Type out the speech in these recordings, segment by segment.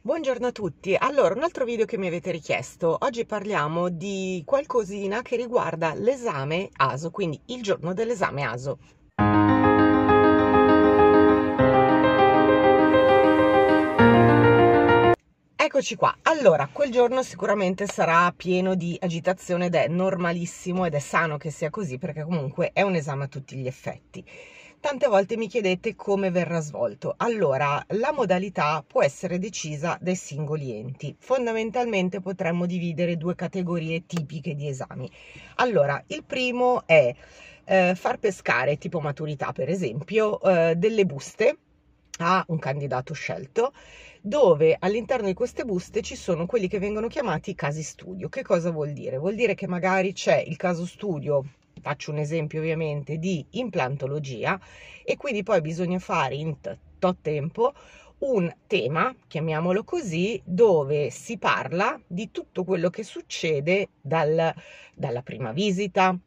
Buongiorno a tutti, allora un altro video che mi avete richiesto, oggi parliamo di qualcosina che riguarda l'esame ASO, quindi il giorno dell'esame ASO. Eccoci qua, allora quel giorno sicuramente sarà pieno di agitazione ed è normalissimo ed è sano che sia così perché comunque è un esame a tutti gli effetti. Tante volte mi chiedete come verrà svolto. Allora, la modalità può essere decisa dai singoli enti. Fondamentalmente potremmo dividere due categorie tipiche di esami. Allora, il primo è eh, far pescare, tipo maturità per esempio, eh, delle buste a un candidato scelto, dove all'interno di queste buste ci sono quelli che vengono chiamati casi studio. Che cosa vuol dire? Vuol dire che magari c'è il caso studio faccio un esempio ovviamente di implantologia e quindi poi bisogna fare in tot tempo un tema, chiamiamolo così, dove si parla di tutto quello che succede dal, dalla prima visita,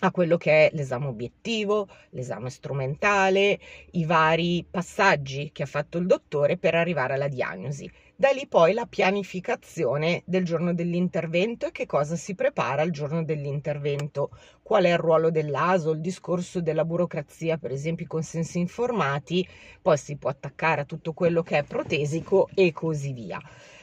a quello che è l'esame obiettivo, l'esame strumentale, i vari passaggi che ha fatto il dottore per arrivare alla diagnosi. Da lì poi la pianificazione del giorno dell'intervento e che cosa si prepara il giorno dell'intervento, qual è il ruolo dell'ASO, il discorso della burocrazia, per esempio i consensi informati, poi si può attaccare a tutto quello che è protesico e così via.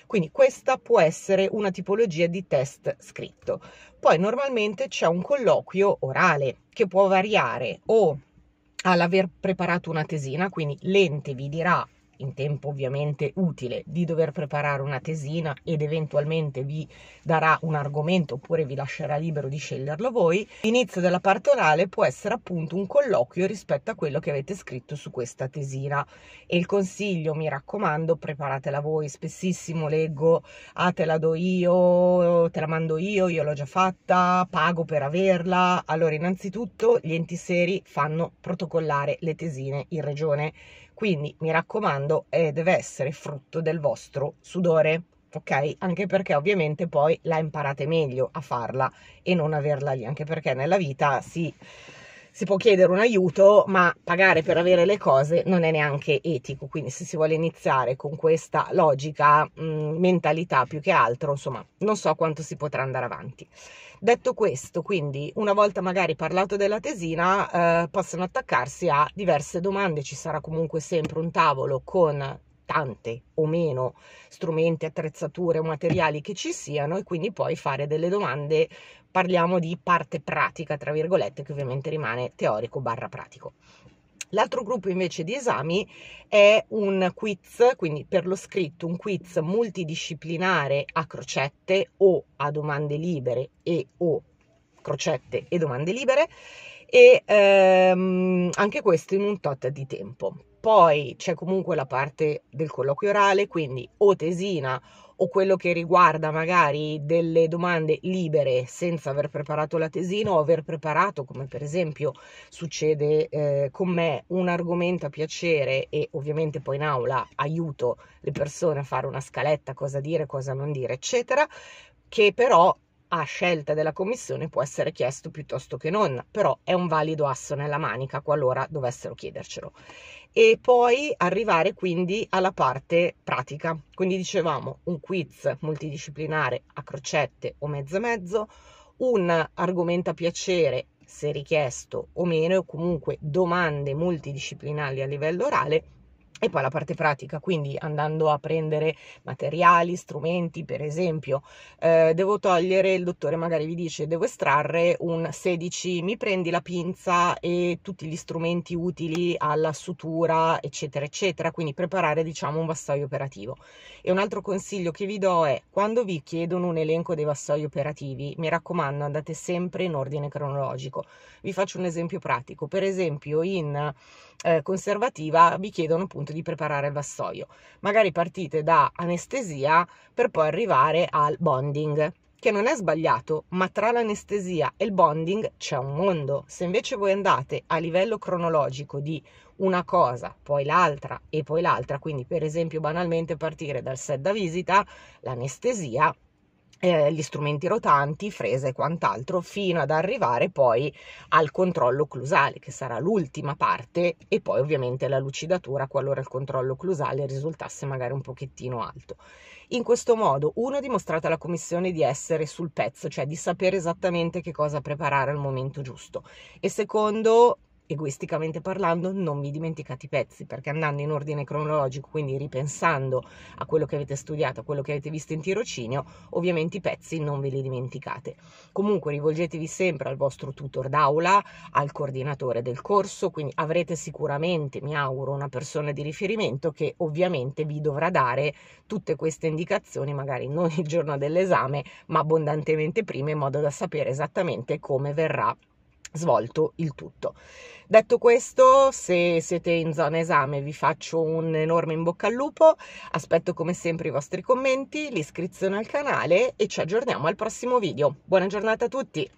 Quindi questa può essere una tipologia di test scritto. Poi normalmente c'è un colloquio orale che può variare o all'aver preparato una tesina, quindi l'ente vi dirà in tempo ovviamente utile di dover preparare una tesina ed eventualmente vi darà un argomento oppure vi lascerà libero di sceglierlo voi, l'inizio della parte orale può essere appunto un colloquio rispetto a quello che avete scritto su questa tesina e il consiglio mi raccomando preparatela voi, spessissimo leggo ah te la do io, te la mando io, io l'ho già fatta, pago per averla, allora innanzitutto gli enti seri fanno protocollare le tesine in regione quindi mi raccomando, eh, deve essere frutto del vostro sudore. Ok, anche perché ovviamente poi la imparate meglio a farla e non averla lì, anche perché nella vita si si può chiedere un aiuto, ma pagare per avere le cose non è neanche etico. Quindi se si vuole iniziare con questa logica, mh, mm, mentalità più che altro, insomma, non so quanto si potrà andare avanti. Detto questo, quindi una volta magari parlato della tesina, eh, possono attaccarsi a diverse domande, ci sarà comunque sempre un tavolo con tante o meno strumenti, attrezzature o materiali che ci siano e quindi poi fare delle domande, parliamo di parte pratica, tra virgolette, che ovviamente rimane teorico barra pratico. L'altro gruppo invece di esami è un quiz, quindi per lo scritto un quiz multidisciplinare a crocette o a domande libere e o crocette e domande libere e ehm, anche questo in un tot di tempo. Poi c'è comunque la parte del colloquio orale, quindi o tesina o quello che riguarda magari delle domande libere senza aver preparato la tesina o aver preparato, come per esempio succede eh, con me, un argomento a piacere e ovviamente poi in aula aiuto le persone a fare una scaletta, cosa dire, cosa non dire, eccetera, che però a scelta della commissione può essere chiesto piuttosto che non, però è un valido asso nella manica qualora dovessero chiedercelo. E poi arrivare quindi alla parte pratica, quindi dicevamo un quiz multidisciplinare a crocette o mezzo mezzo, un argomento a piacere se richiesto o meno, o comunque domande multidisciplinari a livello orale e poi la parte pratica, quindi andando a prendere materiali, strumenti, per esempio, eh, devo togliere, il dottore magari vi dice devo estrarre un 16, mi prendi la pinza e tutti gli strumenti utili alla sutura, eccetera, eccetera, quindi preparare diciamo un vassoio operativo. E un altro consiglio che vi do è quando vi chiedono un elenco dei vassoi operativi, mi raccomando andate sempre in ordine cronologico. Vi faccio un esempio pratico, per esempio in eh, conservativa vi chiedono appunto appunto di preparare il vassoio. Magari partite da anestesia per poi arrivare al bonding che non è sbagliato, ma tra l'anestesia e il bonding c'è un mondo. Se invece voi andate a livello cronologico di una cosa, poi l'altra e poi l'altra, quindi per esempio banalmente partire dal set da visita, l'anestesia eh, gli strumenti rotanti, fresa e quant'altro, fino ad arrivare poi al controllo clusale, che sarà l'ultima parte, e poi ovviamente la lucidatura qualora il controllo clusale risultasse magari un pochettino alto. In questo modo, uno, dimostrata alla commissione di essere sul pezzo, cioè di sapere esattamente che cosa preparare al momento giusto, e secondo, egoisticamente parlando, non vi dimenticate i pezzi, perché andando in ordine cronologico, quindi ripensando a quello che avete studiato, a quello che avete visto in tirocinio, ovviamente i pezzi non ve li dimenticate. Comunque rivolgetevi sempre al vostro tutor d'aula, al coordinatore del corso, quindi avrete sicuramente, mi auguro, una persona di riferimento che ovviamente vi dovrà dare tutte queste indicazioni, magari non il giorno dell'esame, ma abbondantemente prima, in modo da sapere esattamente come verrà svolto il tutto. Detto questo, se siete in zona esame vi faccio un enorme in bocca al lupo, aspetto come sempre i vostri commenti, l'iscrizione al canale e ci aggiorniamo al prossimo video. Buona giornata a tutti!